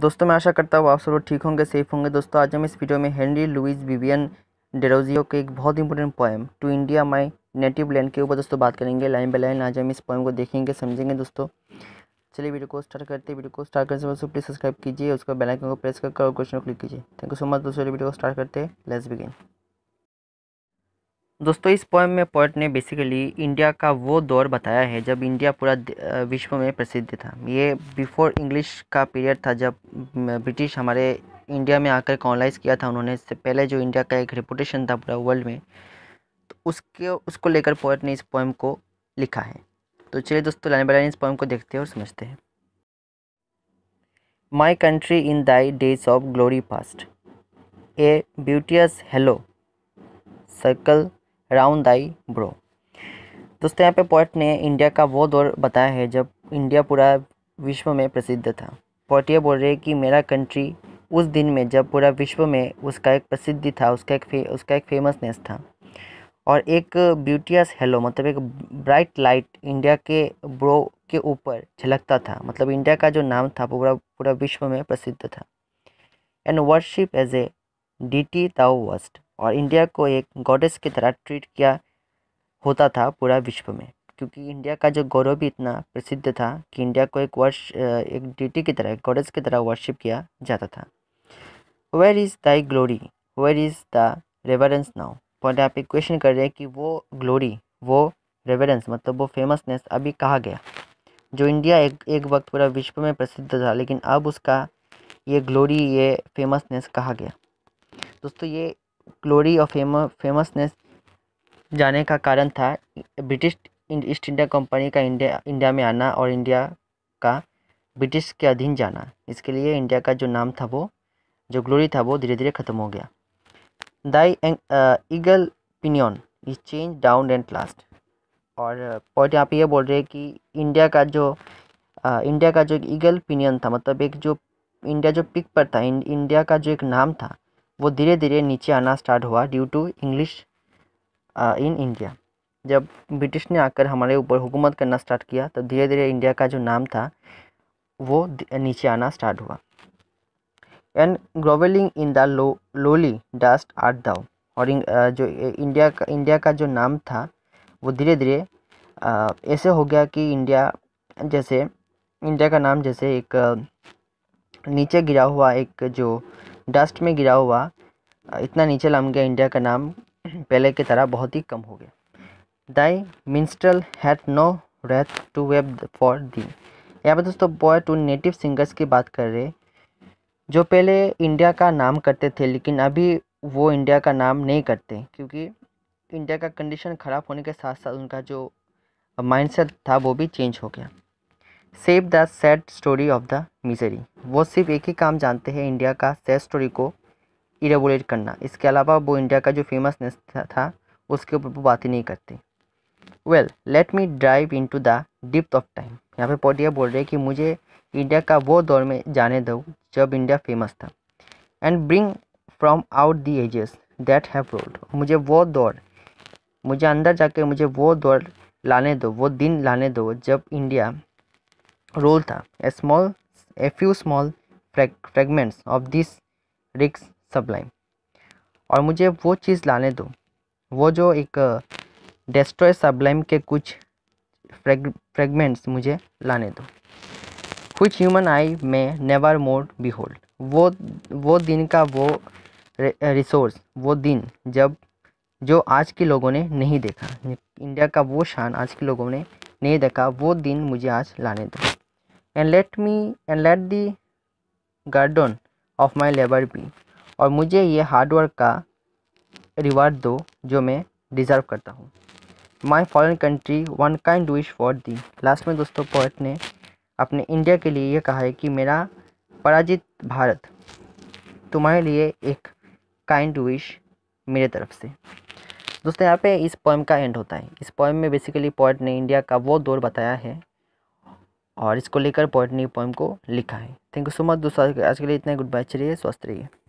दोस्तों मैं आशा करता हूँ आप सब लोग ठीक होंगे सेफ होंगे दोस्तों आज हम इस वीडियो में हेनरी लुइस विवियन डेरोजियो के एक बहुत important poem to India my native land के ऊपर दोस्तों बात करेंगे लाइन बाई लाइन आज हम इस पोएम को देखेंगे समझेंगे दोस्तों चलिए वीडियो को स्टार्ट करते हैं वीडियो को स्टार्ट करने से प्लीज़ सब्सक्राइब कीजिए उसका बेलाइकन को प्रेस करके और क्वेश्चन को क्लिक कीजिए थैंक यू सो मच दोस्तों वीडियो को स्टार्ट करते हैं लेट्स बिगिन दोस्तों इस पोएम में पोइट ने बेसिकली इंडिया का वो दौर बताया है जब इंडिया पूरा विश्व में प्रसिद्ध था ये बिफोर इंग्लिश का पीरियड था जब ब्रिटिश हमारे इंडिया में आकर कॉलोनाइज किया था उन्होंने इससे पहले जो इंडिया का एक रिपोटेशन था पूरा वर्ल्ड में तो उसके उसको लेकर पोइट ने इस पोएम को लिखा है तो चलिए दोस्तों लाने बलाने इस पोएम को देखते हैं और समझते हैं my country in thy days of glory past a beauteous halo circle round eye brow दोस्तों यहाँ पे पोइट ने इंडिया का वो दौर बताया है जब इंडिया पूरा विश्व में प्रसिद्ध था पोइट ये बोल रहे हैं कि मेरा कंट्री उस दिन में जब पूरा विश्व में उसका एक प्रसिद्धि था उसका एक उसका एक फेमसनेस था और एक ब्यूटियस हेलो मतलब एक ब्राइट लाइट इंडिया के ब्रो के ऊपर झलकता था मतलब इंडिया का जो नाम था पूरा पूरा विश्व में प्रसिद्ध था and worship as a deity thou wast और इंडिया को एक गॉडेस की तरह ट्रीट किया होता था पूरा विश्व में क्योंकि इंडिया का जो गौरव भी इतना प्रसिद्ध था कि इंडिया को एक वर्ष एक डिटी की तरह गॉडेस की तरह वर्शिप किया जाता था where is thy glory where is the reverence now point आप एक क्वेश्चन कर रहे हैं कि वो ग्लोरी वो रेवरेंस मतलब वो फेमसनेस अभी कहा गया जो इंडिया एक एक वक्त पूरा विश्व में प्रसिद्ध था लेकिन अब उसका ये ग्लोरी ये फेमसनेस कहा गया दोस्तों ये ग्लोरी और फेम फेमसनेस जाने का कारण था ब्रिटिश ईस्ट इंडिया कंपनी का इंडिया इंडिया में आना और इंडिया का ब्रिटिश के अधीन जाना इसके लिए इंडिया का जो नाम था वो जो ग्लोरी था वो धीरे धीरे ख़त्म हो गया thy eagle pinion is chained down and last और पॉइंट यहाँ पे ये बोल रहे हैं कि इंडिया का जो आ, इंडिया का जो ईगल पिनियन था मतलब एक जो इंडिया जो पिक पर था इंडिया का जो एक नाम था वो धीरे धीरे नीचे आना स्टार्ट हुआ due to English in India जब ब्रिटिश ने आकर हमारे ऊपर हुकूमत करना स्टार्ट किया तो धीरे धीरे इंडिया का जो नाम था वो नीचे आना स्टार्ट हुआ and grovelling in the low lowly dust art thou और आ, जो इंडिया का इंडिया का जो नाम था वो धीरे धीरे ऐसे हो गया कि इंडिया जैसे इंडिया का नाम जैसे एक नीचे गिरा हुआ एक जो डस्ट में गिरा हुआ इतना नीचे लम गया इंडिया का नाम पहले की तरह बहुत ही कम हो गया thy minstrel hath no wreath to weave for thee यहाँ पर दोस्तों बॉय टू नेटिव सिंगर्स की बात कर रहे जो पहले इंडिया का नाम करते थे लेकिन अभी वो इंडिया का नाम नहीं करते क्योंकि इंडिया का कंडीशन ख़राब होने के साथ साथ उनका जो माइंडसेट था वो भी चेंज हो गया save the sad story of the misery वो सिर्फ एक ही काम जानते हैं इंडिया का सैड स्टोरी को इरेबोलेट करना इसके अलावा वो इंडिया का जो फेमसनेस था उसके ऊपर वो बात ही नहीं करते well let me drive into the depth of time यहाँ पे पोटिया बोल रहे हैं कि मुझे इंडिया का वो दौर में जाने दो जब इंडिया फेमस था and bring from out the ages that have rolled मुझे वो दौर मुझे अंदर जाके मुझे वो दौर लाने दो वो दिन लाने दो जब इंडिया रोल था a small a few small fragments of this wrecks sublime और मुझे वो चीज़ लाने दो वो जो एक डेस्ट्रॉय सबलाइम के कुछ फ्रेगमेंट्स मुझे लाने दो कुछ ह्यूमन आई में नेवर मोर बी होल्ड वो वो दिन का वो रिसोर्स वो दिन जब जो आज के लोगों ने नहीं देखा इंडिया का वो शान आज के लोगों ने नहीं देखा वो दिन मुझे आज लाने दो and let me and let the garden of my labour be और मुझे ये हार्डवर्क का रिवार्ड दो जो मैं डिज़र्व करता हूँ my fallen country one kind wish for thee last में दोस्तों पोइट ने अपने इंडिया के लिए ये कहा है कि मेरा पराजित भारत तुम्हारे लिए एक काइंड विश मेरे तरफ से दोस्तों यहाँ पे इस पोएम का एंड होता है इस पोएम में बेसिकली पोइट ने इंडिया का वो दौर बताया है और इसको लेकर पॉइंट न्यू पोइम को लिखा है थैंक यू सो मच दोस्तों आज के लिए इतना गुड बाय चलिए स्वस्थ रहिए